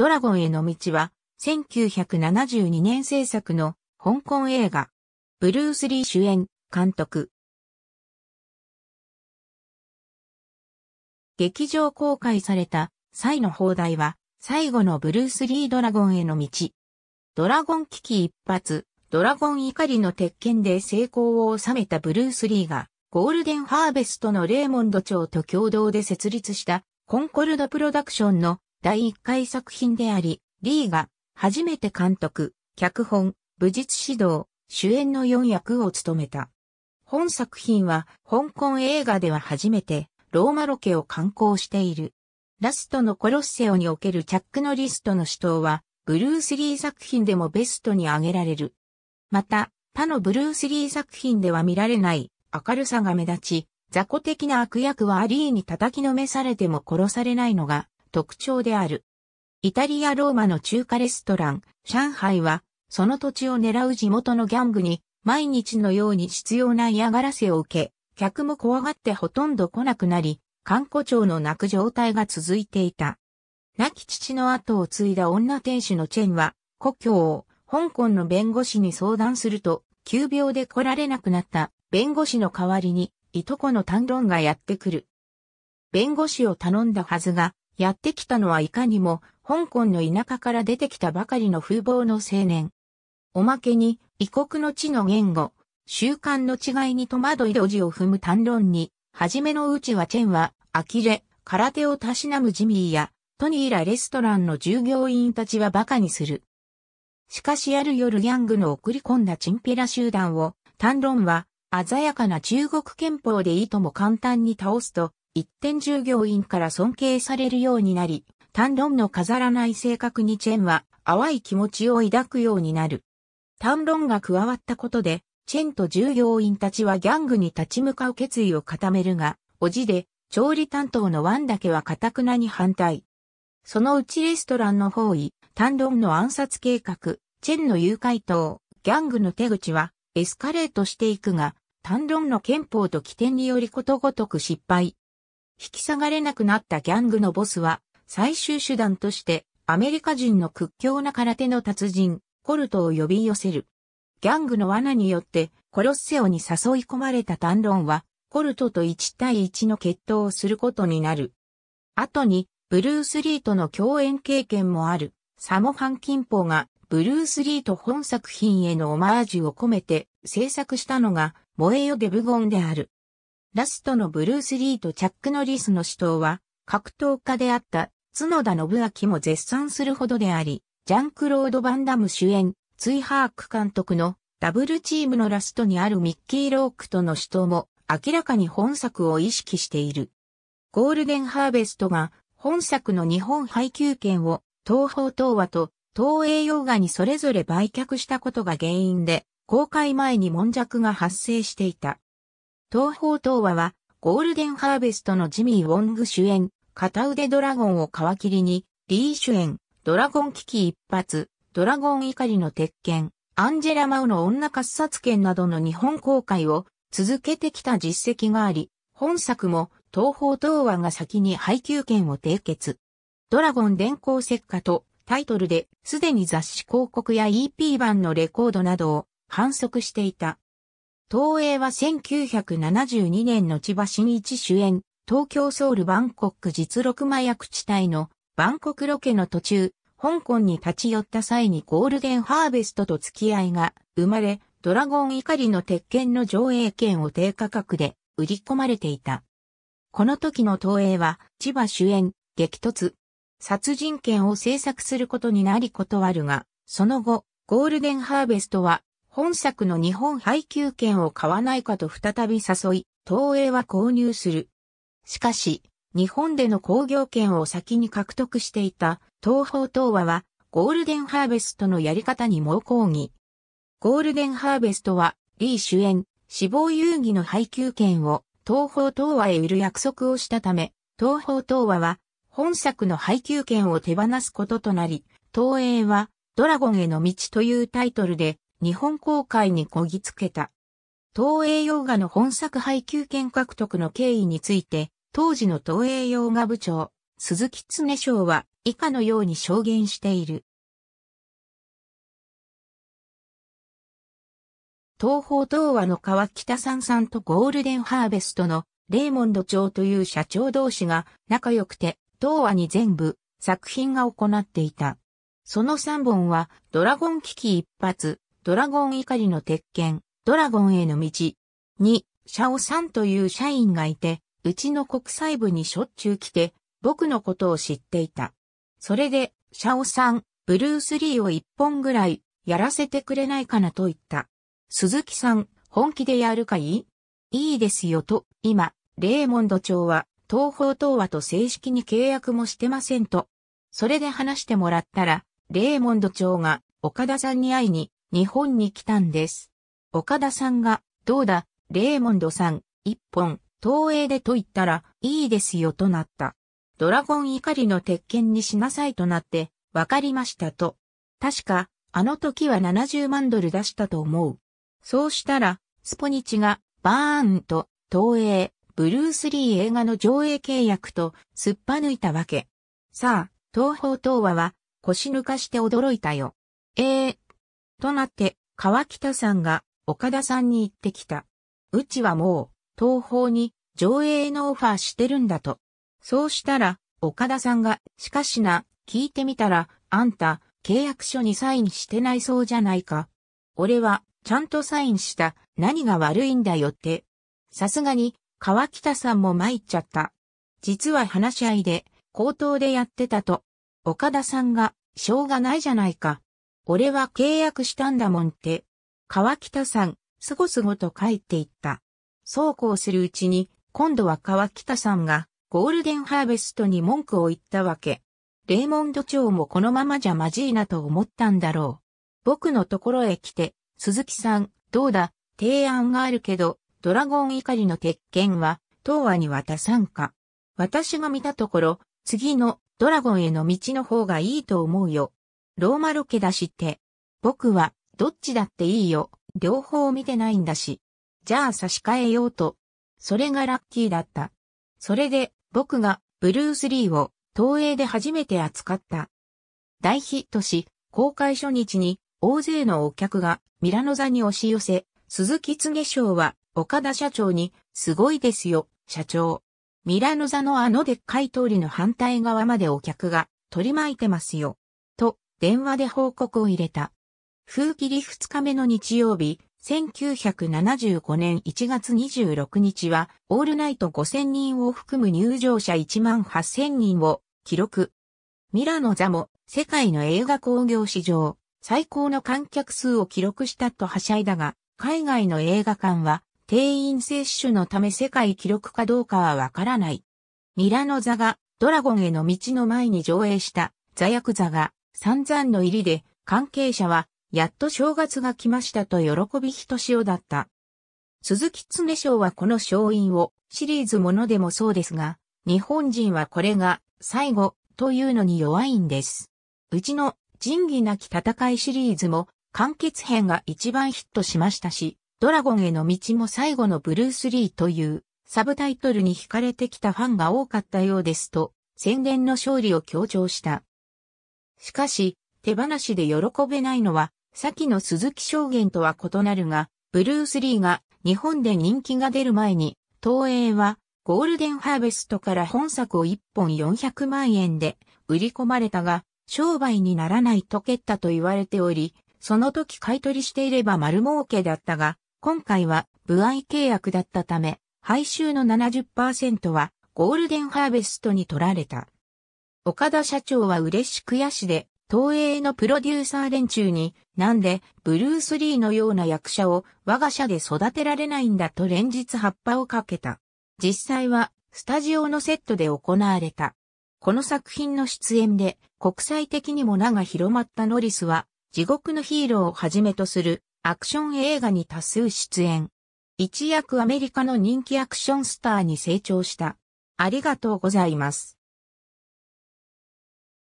ドラゴンへの道は、1972年制作の香港映画、ブルース・リー主演、監督。劇場公開された際の放題は、最後のブルース・リードラゴンへの道。ドラゴン危機一発、ドラゴン怒りの鉄拳で成功を収めたブルース・リーが、ゴールデンハーベストのレーモンド長と共同で設立したコンコルドプロダクションの第1回作品であり、リーが初めて監督、脚本、武術指導、主演の4役を務めた。本作品は香港映画では初めてローマロケを観光している。ラストのコロッセオにおけるチャックのリストの死闘は、ブルース・リー作品でもベストに挙げられる。また、他のブルース・リー作品では見られない明るさが目立ち、雑魚的な悪役はアリーに叩きのめされても殺されないのが特徴である。イタリア・ローマの中華レストラン、上海は、その土地を狙う地元のギャングに、毎日のように必要な嫌がらせを受け、客も怖がってほとんど来なくなり、観光庁の泣く状態が続いていた。亡き父の後を継いだ女店主のチェンは、故郷を香港の弁護士に相談すると、急病で来られなくなった弁護士の代わりに、いとこの単論がやってくる。弁護士を頼んだはずが、やってきたのはいかにも、香港の田舎から出てきたばかりの風貌の青年。おまけに、異国の地の言語、習慣の違いに戸惑い路地を踏む単論に、初めのうちはチェンは、呆れ、空手をたしなむジミーや、トニーらレストランの従業員たちは馬鹿にする。しかしある夜ギャングの送り込んだチンピラ集団を、単論は、鮮やかな中国憲法でいとも簡単に倒すと、一点従業員から尊敬されるようになり、単論の飾らない性格にチェンは淡い気持ちを抱くようになる。単論が加わったことで、チェンと従業員たちはギャングに立ち向かう決意を固めるが、おじで、調理担当のワンだけは堅くなに反対。そのうちレストランの方位、単論の暗殺計画、チェンの誘拐等、ギャングの手口はエスカレートしていくが、単論の憲法と起点によりことごとく失敗。引き下がれなくなったギャングのボスは、最終手段として、アメリカ人の屈強な空手の達人、コルトを呼び寄せる。ギャングの罠によって、コロッセオに誘い込まれたタンロンは、コルトと1対1の決闘をすることになる。後に、ブルース・リーとの共演経験もある、サモハン・キンポが、ブルース・リーと本作品へのオマージュを込めて制作したのが、燃えよデブゴンである。ラストのブルース・リーとチャック・ノリスの死闘は、格闘家であった角田信明も絶賛するほどであり、ジャンクロード・バンダム主演、ツイ・ハーク監督のダブルチームのラストにあるミッキー・ロークとの死闘も明らかに本作を意識している。ゴールデン・ハーベストが本作の日本配給権を東方東和と東映洋画にそれぞれ売却したことが原因で公開前に悶着が発生していた。東方東和は、ゴールデンハーベストのジミー・ウォング主演、片腕ドラゴンを皮切りに、リー主演、ドラゴン危機一発、ドラゴン怒りの鉄拳、アンジェラ・マウの女滑殺拳などの日本公開を続けてきた実績があり、本作も東方東和が先に配給権を締結。ドラゴン電光石火とタイトルですでに雑誌広告や EP 版のレコードなどを反則していた。東映は1972年の千葉真一主演、東京ソウルバンコック実録麻薬地帯のバンコクロケの途中、香港に立ち寄った際にゴールデンハーベストと付き合いが生まれ、ドラゴン怒りの鉄拳の上映権を低価格で売り込まれていた。この時の東映は千葉主演、激突、殺人権を制作することになり断るが、その後、ゴールデンハーベストは本作の日本配給権を買わないかと再び誘い、東映は購入する。しかし、日本での工業権を先に獲得していた東方東和は、ゴールデンハーベストのやり方に猛抗議。ゴールデンハーベストは、リー主演、死亡遊戯の配給権を東方東和へ売る約束をしたため、東方東和は、本作の配給権を手放すこととなり、東映は、ドラゴンへの道というタイトルで、日本公開にこぎつけた。東映洋画の本作配給権獲得の経緯について、当時の東映洋画部長、鈴木常章は以下のように証言している。東方東和の川北さんさんとゴールデンハーベストのレーモンド長という社長同士が仲良くて、東和に全部作品が行っていた。その3本はドラゴン危機一発、ドラゴン怒りの鉄拳、ドラゴンへの道。に、シャオさんという社員がいて、うちの国際部にしょっちゅう来て、僕のことを知っていた。それで、シャオさん、ブルースリーを一本ぐらい、やらせてくれないかなと言った。鈴木さん、本気でやるかいいいですよと、今、レーモンド長は、東方東和と正式に契約もしてませんと。それで話してもらったら、レーモンド長が、岡田さんに会いに、日本に来たんです。岡田さんが、どうだ、レーモンドさん、一本、東映でと言ったら、いいですよとなった。ドラゴン怒りの鉄拳にしなさいとなって、わかりましたと。確か、あの時は70万ドル出したと思う。そうしたら、スポニチが、バーンと、東映、ブルースリー映画の上映契約と、すっぱ抜いたわけ。さあ、東方東和は、腰抜かして驚いたよ。ええー、となって、川北さんが岡田さんに言ってきた。うちはもう、東方に上映のオファーしてるんだと。そうしたら、岡田さんが、しかしな、聞いてみたら、あんた、契約書にサインしてないそうじゃないか。俺は、ちゃんとサインした、何が悪いんだよって。さすがに、川北さんも参っちゃった。実は話し合いで、口頭でやってたと。岡田さんが、しょうがないじゃないか。俺は契約したんだもんって。川北さん、すごすごと帰っていった。そうこうするうちに、今度は川北さんが、ゴールデンハーベストに文句を言ったわけ。レイモンド長もこのままじゃまじいなと思ったんだろう。僕のところへ来て、鈴木さん、どうだ、提案があるけど、ドラゴン怒りの鉄拳は、東亜に渡さんか。私が見たところ、次のドラゴンへの道の方がいいと思うよ。ローマロケだしって。僕は、どっちだっていいよ。両方見てないんだし。じゃあ差し替えようと。それがラッキーだった。それで、僕が、ブルース・リーを、東映で初めて扱った。大ヒットし、公開初日に、大勢のお客が、ミラノ座に押し寄せ、鈴木つげ賞は、岡田社長に、すごいですよ、社長。ミラノ座のあのでっかい通りの反対側までお客が取り巻いてますよ。電話で報告を入れた。風切り2日目の日曜日、1975年1月26日は、オールナイト5000人を含む入場者1万8000人を記録。ミラノ座も世界の映画興行史上最高の観客数を記録したとはしゃいだが、海外の映画館は定員接種のため世界記録かどうかはわからない。ミラノ座がドラゴンへの道の前に上映した座ク座が散々の入りで、関係者は、やっと正月が来ましたと喜びひとしおだった。鈴木常将はこの勝因をシリーズものでもそうですが、日本人はこれが最後というのに弱いんです。うちの仁義なき戦いシリーズも完結編が一番ヒットしましたし、ドラゴンへの道も最後のブルース・リーというサブタイトルに惹かれてきたファンが多かったようですと、宣伝の勝利を強調した。しかし、手放しで喜べないのは、先の鈴木証言とは異なるが、ブルース・リーが日本で人気が出る前に、東映はゴールデンハーベストから本作を1本400万円で売り込まれたが、商売にならないと蹴ったと言われており、その時買い取りしていれば丸儲けだったが、今回は不愛契約だったため、配収の70%はゴールデンハーベストに取られた。岡田社長は嬉しくやしで、東映のプロデューサー連中に、なんで、ブルース・リーのような役者を我が社で育てられないんだと連日葉っぱをかけた。実際は、スタジオのセットで行われた。この作品の出演で、国際的にも名が広まったノリスは、地獄のヒーローをはじめとするアクション映画に多数出演。一躍アメリカの人気アクションスターに成長した。ありがとうございます。